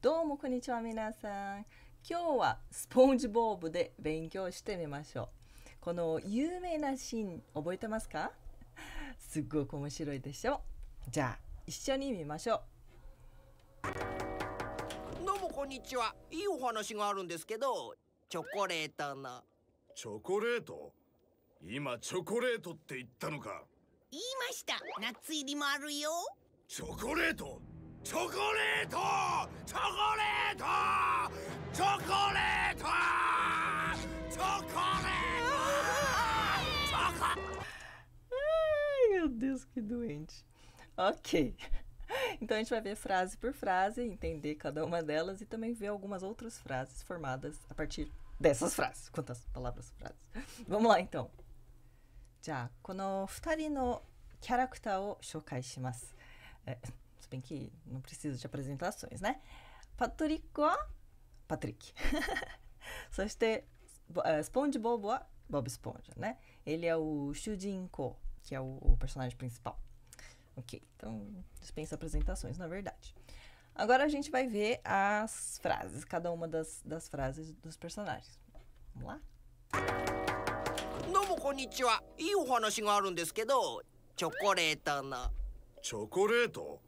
どうもこんにちは皆さん今日はスポンジボーブで勉強してみましょうこの有名なシーン覚えてますかすっごく面白いでしょじゃあ一緒に見ましょうどうもこんにちはいいお話があるんですけどチョコレートのチョコレート今チョコレートって言ったのか言いましたナッツ入りもあるよチョコレート chocolate. Ai, meu Deus, que doente. Ok. Então a gente vai ver frase por frase, entender cada uma delas e também ver algumas outras frases formadas a partir dessas frases. Quantas palavras frases? Vamos lá então. Já, じゃあこの2人のキャラクターを紹介します。え se bem que não precisa de apresentações, né? Patrick só eh, Bob Esponja, né? ele é o Shujinko que é o, o, personagem principal ok então dispensa apresentações na verdade agora a gente vai ver as frases cada uma das, das frases dos personagens vamos lá Konnichiwa, どうもこんにちはいいお話があるんですけどチョコレートのチョコレート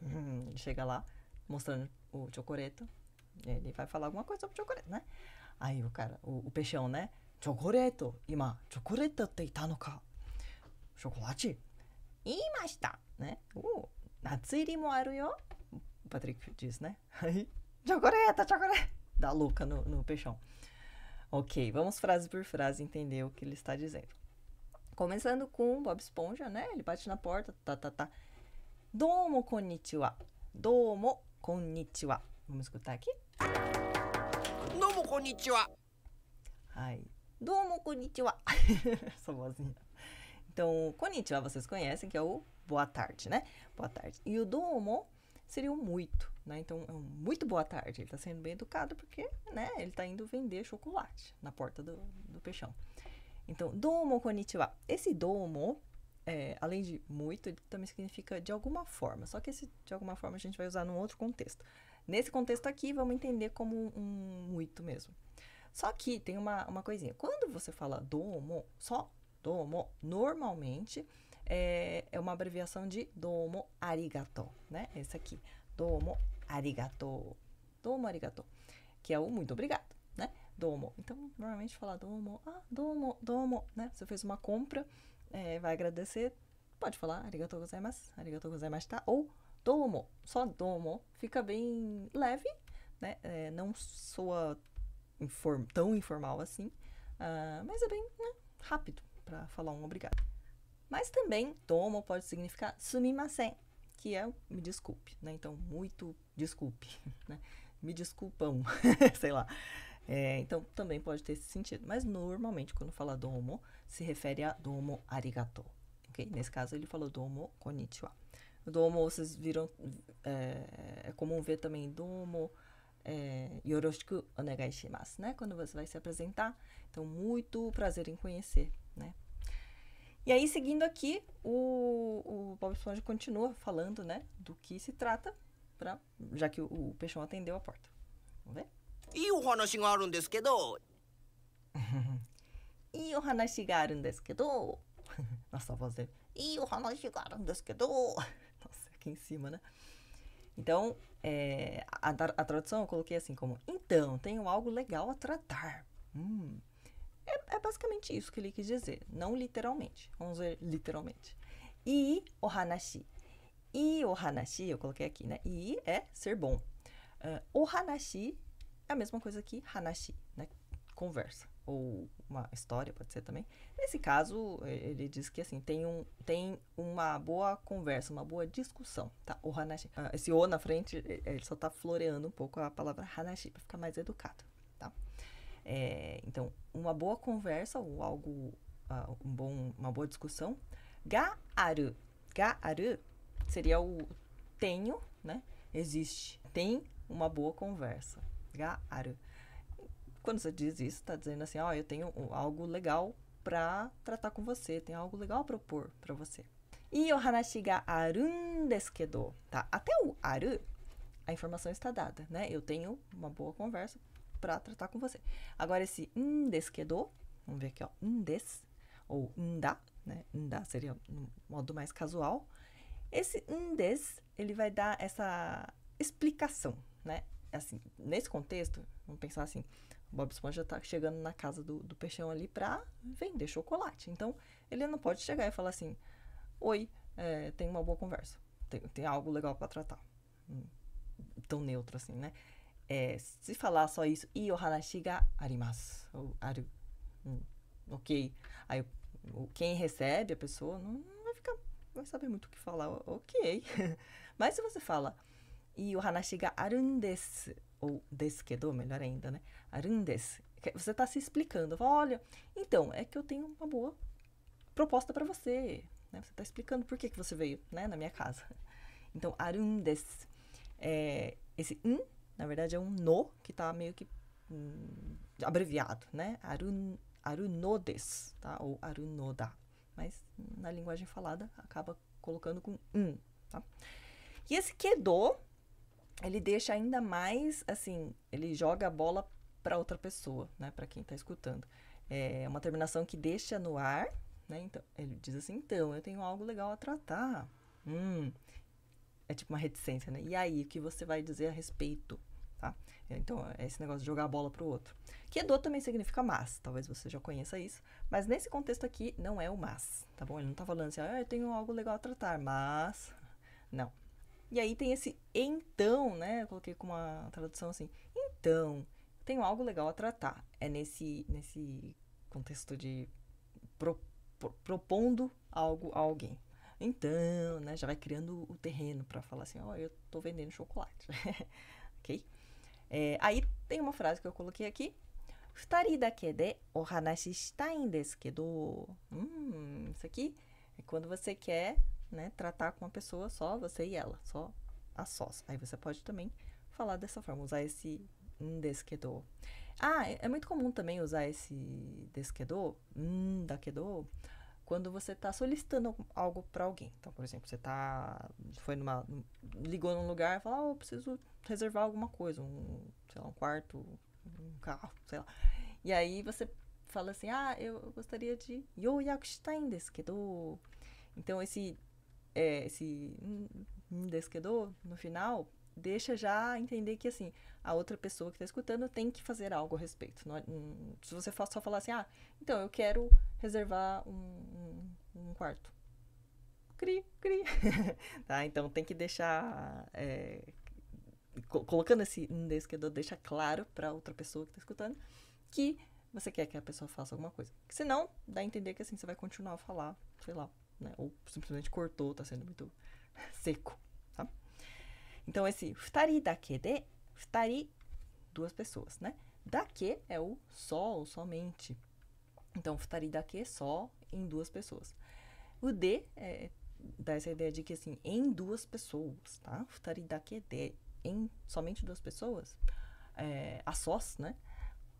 Uhum. Ele chega lá, mostrando o chocoreto. Ele vai falar alguma coisa sobre o chocoreto, né? Aí o cara, o, o peixão, né? Chocoreto, ima, chocoreto te itanoka. Chocolate? Imashita, né? Uh, natsuri mo aru yo. O Patrick diz, né? Aí, chocoreto, chocoreto. Dá louca no, no peixão. Ok, vamos frase por frase entender o que ele está dizendo. Começando com Bob Esponja, né? Ele bate na porta, tá, tá, tá. どうもこんにちは。どうもこんにちは。Vamos escutar aqui? どうもこんにちは。はい。どうもこんにちは。Essa vozinha. Então, konnichiwa vocês conhecem, que é o boa tarde, né? Boa tarde. E o domo seria o muito, né? Então, é um muito boa tarde. Ele está sendo bem educado porque, né, ele está indo vender chocolate na porta do, do peixão. Então, domo konnichiwa. Esse domo é, além de muito, ele também significa de alguma forma. Só que esse de alguma forma a gente vai usar num outro contexto. Nesse contexto aqui, vamos entender como um muito mesmo. Só que tem uma, uma coisinha. Quando você fala domo, só domo, normalmente é, é uma abreviação de domo arigato, né? Esse aqui. Domo arigato. Domo arigato. Que é o muito obrigado, né? Domo. Então, normalmente fala domo, ah, domo, domo, né? Você fez uma compra é, vai agradecer, pode falar arigatou gozaimasu, arigatou gozaimasu tá? Ou domo, só domo. Fica bem leve, né? É, não soa inform, tão informal assim, uh, mas é bem né, rápido para falar um obrigado. Mas também domo pode significar sumimasen, que é me desculpe, né? Então, muito desculpe, né? Me desculpam, sei lá. É, então, também pode ter esse sentido. Mas normalmente, quando fala domo, se refere a domo arigato. Nesse caso, ele falou domo konnichiwa. Domo, vocês viram, é, é comum ver também domo é, yoroshiku onegai shimasu, né? Quando você vai se apresentar. Então, muito prazer em conhecer, né? E aí, seguindo aqui, o, o Bob Esponja continua falando, né, do que se trata, pra, já que o, o Peixão atendeu a porta. Vamos ver? E o Hanashi があるんですけど いいお話があるんですけど、nossa voz dele, Nossa, aqui em cima, né? Então, é, a, a, tradução eu coloquei assim como, então, tenho algo legal a tratar. Hum. É, é, basicamente isso que ele quis dizer, não literalmente. Vamos ver literalmente. E o Hanashi. E o Hanashi, eu coloquei aqui, né? “I” é ser bom. Uh, ah, o Hanashi é a mesma coisa que Hanashi, né? Conversa ou uma história, pode ser também. Nesse caso, ele diz que assim, tem, um, tem uma boa conversa, uma boa discussão, tá? O hanashi, ah, esse o na frente, ele só tá floreando um pouco a palavra hanashi para ficar mais educado, tá? É, então, uma boa conversa ou algo uh, um bom, uma boa discussão. Ga-aru. Ga-aru seria o tenho, né? Existe. Tem uma boa conversa. Ga-aru quando você diz isso, está dizendo assim, ó, oh, eu tenho algo legal para tratar com você, tenho algo legal a propor para você. E o hanashi ga tá? Até o aru, a informação está dada, né? Eu tenho uma boa conversa para tratar com você. Agora esse deskedo, vamos ver aqui, ó, Indes, ou nda, né? Nda seria um modo mais casual. Esse Indes, ele vai dar essa explicação, né? Assim, nesse contexto, vamos pensar assim, Bob Esponja tá chegando na casa do, do peixão ali pra vender chocolate. Então, ele não pode chegar e falar assim: Oi, é, tem uma boa conversa. Tem, tem algo legal para tratar. Hum, tão neutro assim, né? É, se falar só isso, e o hanashi ga arimasu. Ou aru. Hum, ok. Aí quem recebe a pessoa não vai ficar. Vai saber muito o que falar. Ok. Mas se você fala, e o hanashi ga arundesu ou desquedou, é melhor ainda, né? arundes é, Você está se explicando. Olha, então, é que eu tenho uma boa proposta para você. Né? Você está explicando por que, que você veio né, na minha casa. Então, Arundes. É, esse um na verdade, é um no que está meio que hum, abreviado, né? Arun, arunodes, tá? Ou arunoda. Mas na linguagem falada acaba colocando com um, tá? E esse quedou é ele deixa ainda mais, assim, ele joga a bola para outra pessoa, né? Para quem está escutando. É uma terminação que deixa no ar, né? Então, ele diz assim, então, eu tenho algo legal a tratar. Hum. É tipo uma reticência, né? E aí, o que você vai dizer a respeito? Tá? É, então, é esse negócio de jogar a bola para o outro. Que do também significa mas, talvez você já conheça isso, mas nesse contexto aqui não é o mas, tá bom? Ele não está falando assim, ah, eu tenho algo legal a tratar, mas não. E aí tem esse então, né? Eu coloquei com uma tradução assim. Então, tenho algo legal a tratar. É nesse, nesse contexto de pro, pro, propondo algo a alguém. Então, né? Já vai criando o terreno para falar assim: ó, oh, eu tô vendendo chocolate. ok? É, aí tem uma frase que eu coloquei aqui. Hum, isso aqui é quando você quer né, tratar com uma pessoa só, você e ela, só a sós. Aí você pode também falar dessa forma, usar esse desquedou. Ah, é, é muito comum também usar esse desquedou, daquedô, quando você está solicitando algo para alguém. Então, por exemplo, você tá foi numa ligou num lugar e falou, oh, eu preciso reservar alguma coisa, um, sei lá, um quarto, um carro, sei lá. E aí você fala assim: "Ah, eu gostaria de yoyakushita tá desu kedo". Então, esse é, esse desquedor no final deixa já entender que assim a outra pessoa que está escutando tem que fazer algo a respeito. Não, não, é, se você só falar assim, ah, então eu quero reservar um, um, um quarto, cri cri, tá? Então tem que deixar é, colocando esse desquedor deixa claro para outra pessoa que está escutando que você quer que a pessoa faça alguma coisa. Porque senão, dá a entender que assim você vai continuar a falar, sei lá, né? Ou simplesmente cortou, tá sendo muito seco, tá? Então, esse futari dake de, futari, duas pessoas, né? Dake é o só ou somente. Então, futari dake, é só, em duas pessoas. O de é, dá essa ideia de que, assim, em duas pessoas, tá? Futari dake é de, em somente duas pessoas, é, a sós, né?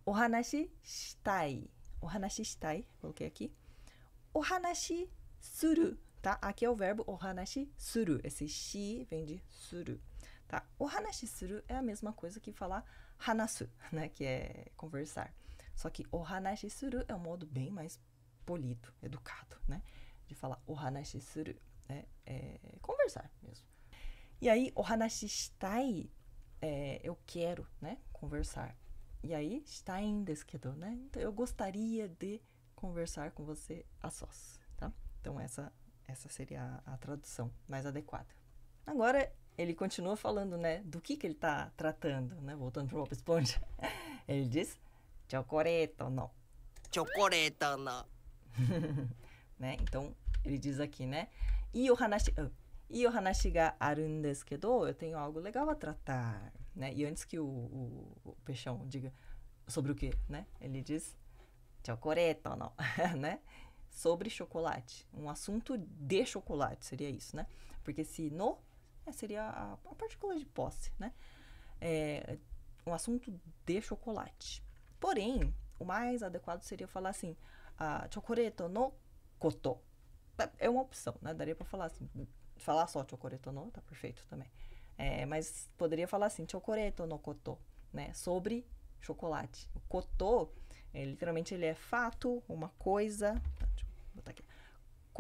O hanashi shitai. O hanashi shitai, coloquei aqui. O hanashi suru, tá? Aqui é o verbo ohanashi suru. Esse shi vem de suru, tá? Ohanashi suru é a mesma coisa que falar hanasu, né? Que é conversar. Só que ohanashi suru é um modo bem mais polido, educado, né? De falar ohanashi suru, né? É conversar mesmo. E aí, ohanashi shitai, é, eu quero, né? Conversar. E aí, shitai ainda kedo, né? Então, eu gostaria de conversar com você a sós. Então essa essa seria a, a tradução mais adequada. Agora ele continua falando, né, do que que ele está tratando, né? Voltando para o Bob Esponja, ele diz chocoreto no. Chocoreto no. né? Então ele diz aqui, né? E o hanashi oh, e o hanashi ga arun eu tenho algo legal a tratar, né? E antes que o, o, o peixão diga sobre o que, né? Ele diz chocoreto no, né? sobre chocolate. Um assunto de chocolate, seria isso, né? Porque se no é, seria a, a, partícula de posse, né? É, um assunto de chocolate. Porém, o mais adequado seria falar assim, a ah, chocoreto no koto. É uma opção, né? Daria para falar assim, falar só chocoreto no, tá perfeito também. É, mas poderia falar assim, chocoreto no koto, né? Sobre chocolate. O koto, é, literalmente, ele é fato, uma coisa,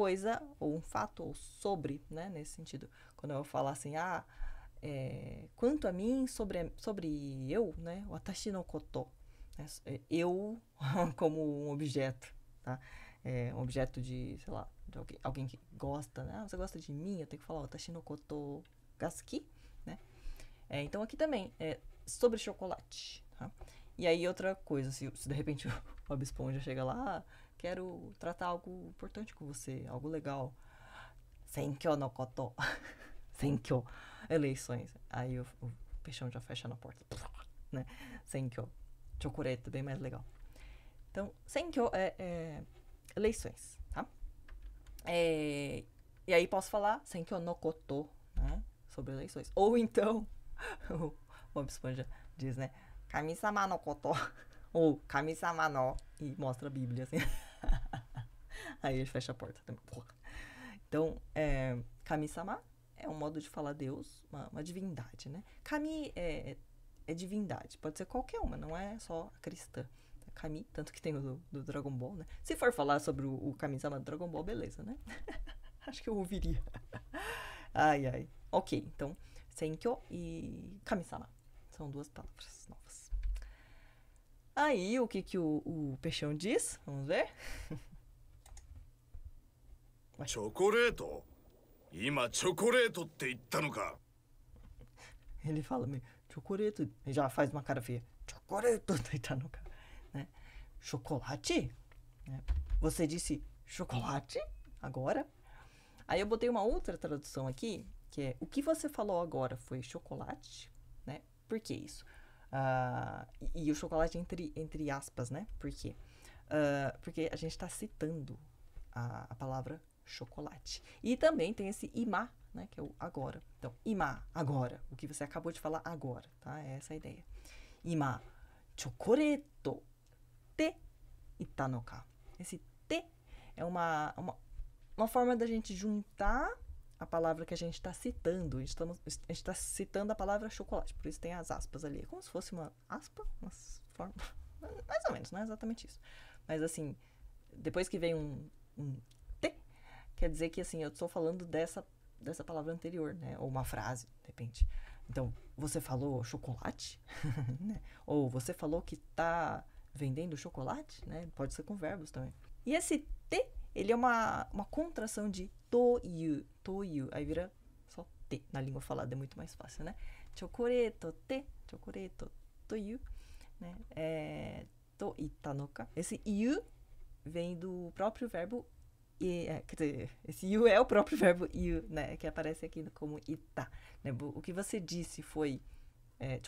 coisa ou um fato ou sobre, né? Nesse sentido. Quando eu falar assim, ah, é, quanto a mim, sobre, sobre eu, né? O atashi no koto. Né? É, eu como um objeto, tá? É, um objeto de, sei lá, de alguém, alguém que gosta, né? Ah, você gosta de mim? Eu tenho que falar, atashi no koto gasuki, né? É, então aqui também, é sobre chocolate, tá? E aí outra coisa, se, se de repente o Bob Esponja chega lá, ah, quero tratar algo importante com você, algo legal. Senkyo no koto. Senkyo. Eleições. Aí o, o peixão já fecha na porta. Né? Senkyo. Chocolate, bem mais legal. Então, Senkyo é, é eleições, tá? É, e aí posso falar Senkyo no koto, né? Sobre eleições. Ou então, o Bob Esponja diz, né? kami no koto. Ou Kami-sama no. E mostra a Bíblia, assim. Aí ele fecha a porta. Porra. Então, é, Kami-sama é um modo de falar Deus, uma, uma divindade, né? Kami é, é, divindade, pode ser qualquer uma, não é só a cristã. Kami, tanto que tem o do, do Dragon Ball, né? Se for falar sobre o, o Kami-sama do Dragon Ball, beleza, né? Acho que eu ouviria. ai, ai. Ok, então, Senkyo e Kami-sama. São duas palavras novas. Aí, o que, que o, o peixão diz? Vamos ver? チョコレート今チョコレートって言ったのか Ele fala me chocoreto e já faz uma cara feia. Chocoreto deitar no cara, né? Chocolate? Né? Você disse chocolate agora? Aí eu botei uma outra tradução aqui, que é o que você falou agora foi chocolate, né? Por que isso? Uh, e, e, o chocolate entre, entre aspas, né? Por quê? Uh, porque a gente está citando a, a palavra chocolate. E também tem esse imá, né, que é o agora. Então, imá, agora, o que você acabou de falar agora, tá? É essa a ideia. Imá, chocoreto, te itanoka. Esse te é uma, uma, uma forma da gente juntar a palavra que a gente está citando. Estamos, a gente está tá citando a palavra chocolate, por isso tem as aspas ali. É como se fosse uma aspa, uma forma. Mais ou menos, não é exatamente isso. Mas assim, depois que vem um, um quer dizer que, assim, eu estou falando dessa, dessa palavra anterior, né? Ou uma frase, de repente. Então, você falou chocolate, né? Ou você falou que está vendendo chocolate, né? Pode ser com verbos também. E esse T, ele é uma, uma contração de to toyu. Aí vira só T na língua falada, é muito mais fácil, né? Chocoreto, te chocoreto, toyu, né? É, to itanoka. Esse iu vem do próprio verbo é, esse you é o próprio verbo you, né, que aparece aqui como ita. Né? O que você disse foi é,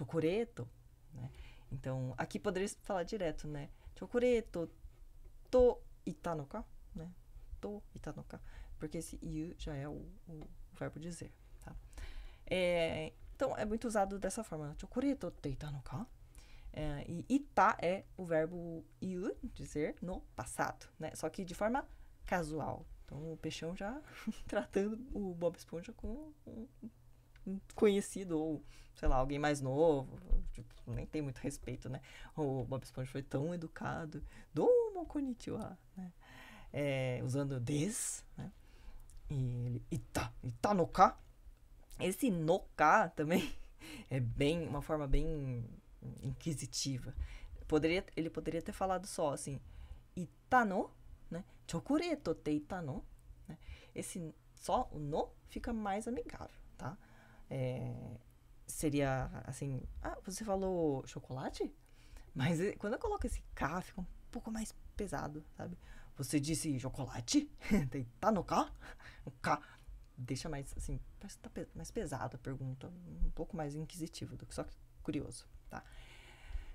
né? Então, aqui poderia falar direto, né? Chocureto to no né? To no itanoka. Porque esse you já é o, o verbo dizer, tá? É, então, é muito usado dessa forma. Chocoreto to no É, e ita é o verbo you, dizer, no passado, né? Só que de forma casual. Então o Peixão já tratando o Bob Esponja como um conhecido ou, sei lá, alguém mais novo. Tipo, nem tem muito respeito, né? O Bob Esponja foi tão educado. Domo konnichiwa, né? É, usando des, né? E ele, ita, ita no ka. Esse no ka também é bem, uma forma bem inquisitiva. Poderia, ele poderia ter falado só assim, ita no chocolate teita no, né? Esse só o no fica mais amigável, tá? É, seria assim, ah, você falou chocolate? Mas eh, quando eu coloco esse K, fica um pouco mais pesado, sabe? Você disse chocolate? tá no K? O K deixa mais, assim, parece que tá mais pesado a pergunta, um pouco mais inquisitivo do que só curioso, tá?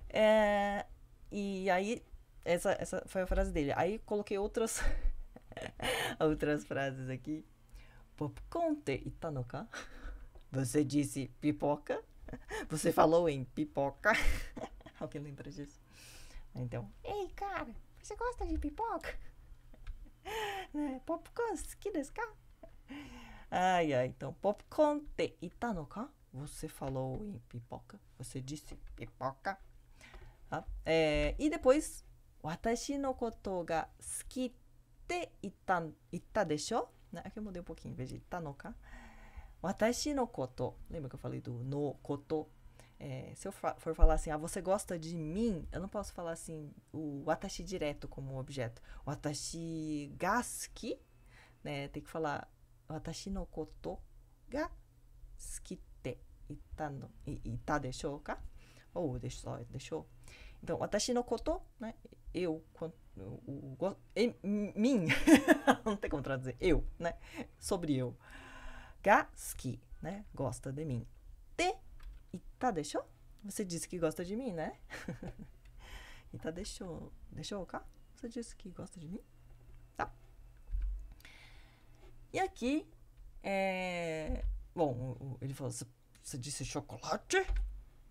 É, e aí essa, essa foi a frase dele. Aí coloquei outras outras frases aqui. Popcorn te itanoka? Você disse pipoca? Você falou em pipoca? Alguém lembra disso? Então, ei cara, você gosta de pipoca? Né? Popcorn, que desca? Ai, ai, então, popcorn te itanoka? Você falou em pipoca? Você disse pipoca? Tá? É, e depois 私のことが好きって言った言ったでしょ né? Aqui eu mudei um pouquinho, em vez de tá no ka. Watashi no koto. Lembra que eu falei do no koto? É, se eu fa for falar assim, ah, você gosta de mim, eu não posso falar assim o watashi direto como um objeto. Watashi ga suki, né? Tem que falar watashi no koto ga sukite ita no ita deshou ka? Ou deixou, deixou. Então, watashi no koto, né? eu, quanto, o, o, em, mim, não tem como traduzir, eu, né? Sobre eu. Ga, né? Gosta de mim. Te, ita tá, deixou? Você disse que gosta de mim, né? ita tá, deixou, deixou cá? Você disse que gosta de mim? Tá. E aqui, é... Bom, ele falou, você disse chocolate?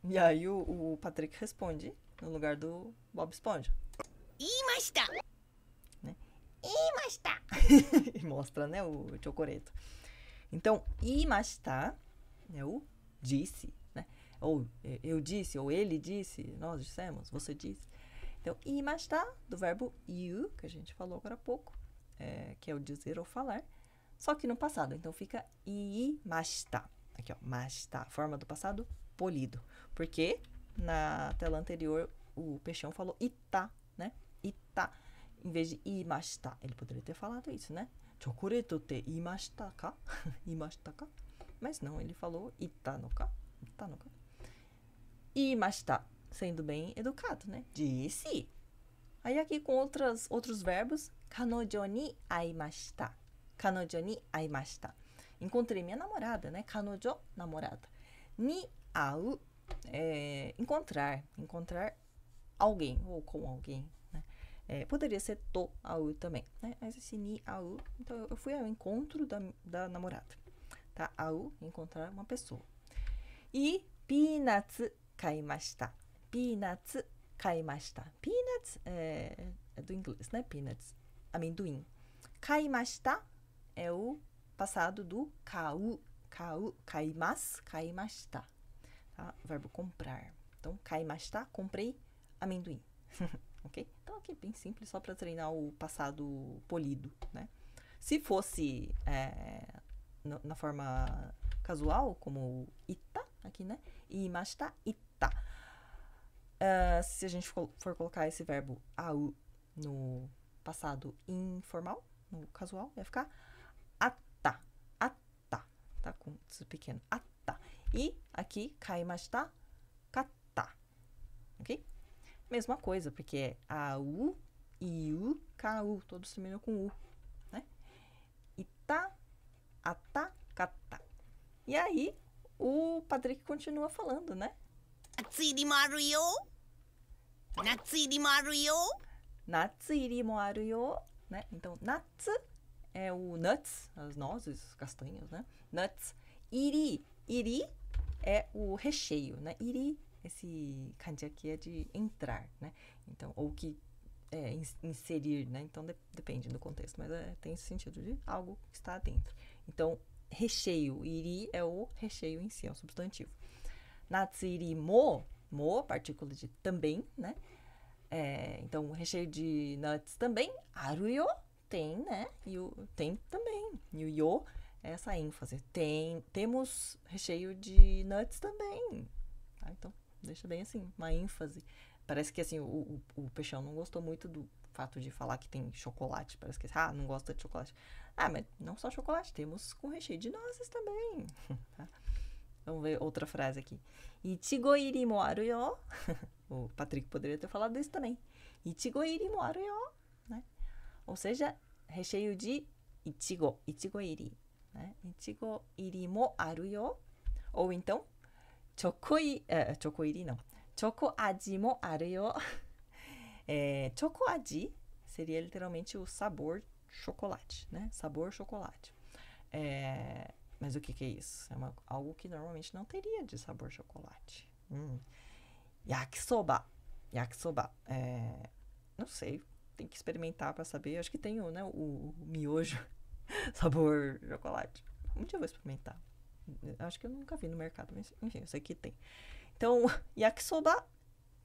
E aí o, o Patrick responde no lugar do Bob Esponja. Né? e mostra, né, o chocoreto. Então, imashita é o disse, né? Ou é, eu disse, ou ele disse, nós dissemos, você disse. Então, imashita do verbo you, que a gente falou agora há pouco, é, que é o dizer ou falar, só que no passado. Então, fica imashita. Aqui, ó, mashita, forma do passado, polido. Porque na tela anterior o peixão falou ita Ita, tá. em vez de imashita. Ele poderia ter falado isso, né? Chocolate te imashita ka? imashita ka? Mas não, ele falou ita no ka? Ita no ka? Imashita, sendo bem educado, né? Disse. Aí aqui com outras, outros verbos, kanojo ni aimashita. Kanojo ni aimashita. Encontrei minha namorada, né? Kanojo, namorada. Ni au, é, encontrar. Encontrar alguém ou com alguém. É, poderia ser to au também, né? Mas esse ni au, então eu fui ao encontro da, da namorada, tá? Au, encontrar uma pessoa. E peanuts kaimashita. Peanuts kaimashita. Peanuts é, é do inglês, né? Peanuts, amendoim. Kaimashita é o passado do kau. Kau, kaimas, kaimashita. Tá? Verbo comprar. Então, kaimashita, comprei amendoim. ok? Então aqui bem simples, só para treinar o passado polido, né? Se fosse é, na forma casual, como ita, aqui, né? Imashita, ita. Uh, se a gente for, colocar esse verbo au no passado informal, no casual, vai ficar atta, atta, tá? Com tsu pequeno, atta. E aqui, kaimashita, katta, ok? mesma coisa, porque é AU, IU, KU, todos terminam com U, né? Ita, ata, kata. E aí, o Patrick continua falando, né? Natsiri yo Natsiri yo Natsiri yo né? Então, nuts é o nuts, as nozes, castanhas, né? Nuts. Iri, iri é o recheio, né? Iri esse kanji é de entrar, né? Então, ou que é, inserir, né? Então de depende do contexto, mas é, tem esse sentido de algo que está dentro. Então, recheio, iri é o recheio em si, é o substantivo. Natsiri mo, mo, partícula de também, né? É, então, recheio de nuts também. Aruyo tem, né? E o tem também. E o yo é essa ênfase. Tem, temos recheio de nuts também. Tá? Então, Deixa bem assim, uma ênfase. Parece que assim, o, o, o Peixão não gostou muito do fato de falar que tem chocolate. Parece que, ah, não gosta de chocolate. Ah, mas não só chocolate, temos com recheio de nozes também. Tá? Vamos ver outra frase aqui. Ichigo moaru yo. o Patrick poderia ter falado isso também. Ichigo moaru yo. Né? Ou seja, recheio de ichigo. Ichigo iri. Né? yo. Ou então, チョコイ、えー、チョコ入りの、チョコ味もあるよ。é, choco chocoaji seria literalmente o sabor chocolate, né? Sabor chocolate. É, mas o que, que é isso? É uma, algo que normalmente não teria de sabor chocolate. Hum. Yakisoba. Yakisoba. É, não sei. Tem que experimentar para saber. acho que tem o, né, o, o miojo sabor chocolate. Um dia eu vou experimentar. Acho que eu nunca vi no mercado, mas enfim, eu sei que tem. Então, yakisoba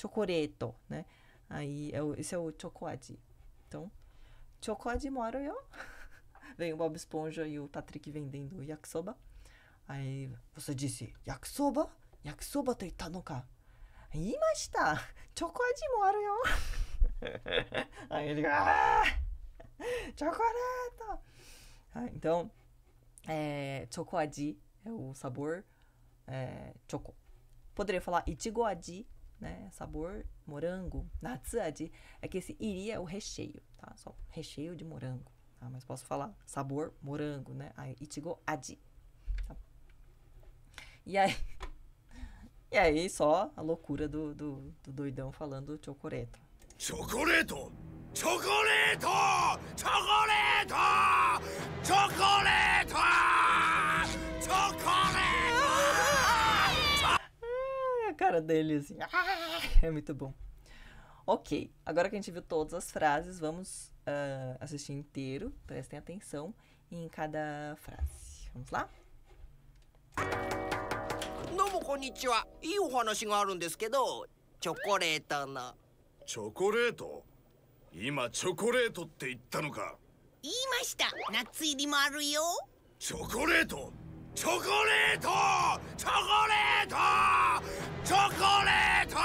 chocoreto, né? Aí, é o, esse é o chocoadi. Então, chocoadi moro eu. Vem o Bob Esponja e o Patrick vendendo yakisoba. Aí, você disse, yakisoba? Yakisoba teita no ka? Imashita! Tá, chocoadi moro eu. Aí ele, ah! Chocoreto! então, é, chocoadi é o sabor é, choco. Poderia falar ichigo né? Sabor morango, natsu É que esse iria é o recheio, tá? Só recheio de morango. Tá? Mas posso falar sabor morango, né? Aí, Tá? E aí... E aí, só a loucura do, do, do doidão falando chocoreto. Chocoreto! Chocoreto! Chocoreto! Chocoreto! cara dele assim, ah, é muito bom. Ok, agora que a gente viu todas as frases, vamos ah, assistir inteiro. Prestem atenção em cada frase. Vamos lá? Nomo konnichiwa. E o hanashi ga aru desu Chocolate na. Chocolate? Ima chocolate te itta no ka? Imashita. Natsu iri mo aru yo. Chocolate? チョコレートチョコレートチョコレートチョ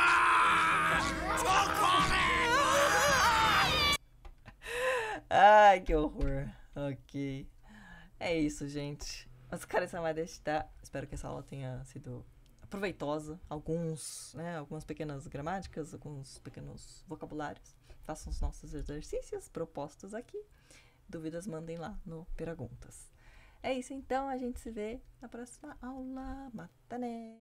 コレート Ai, que horror. Ok. É isso, gente. Mas, cara, essa vai está. Espero que essa aula tenha sido proveitosa. Alguns, né? Algumas pequenas gramáticas, alguns pequenos vocabulários. Façam os nossos exercícios propostos aqui. Dúvidas, mandem lá no Perguntas. É isso então, a gente se vê na próxima aula. Matané!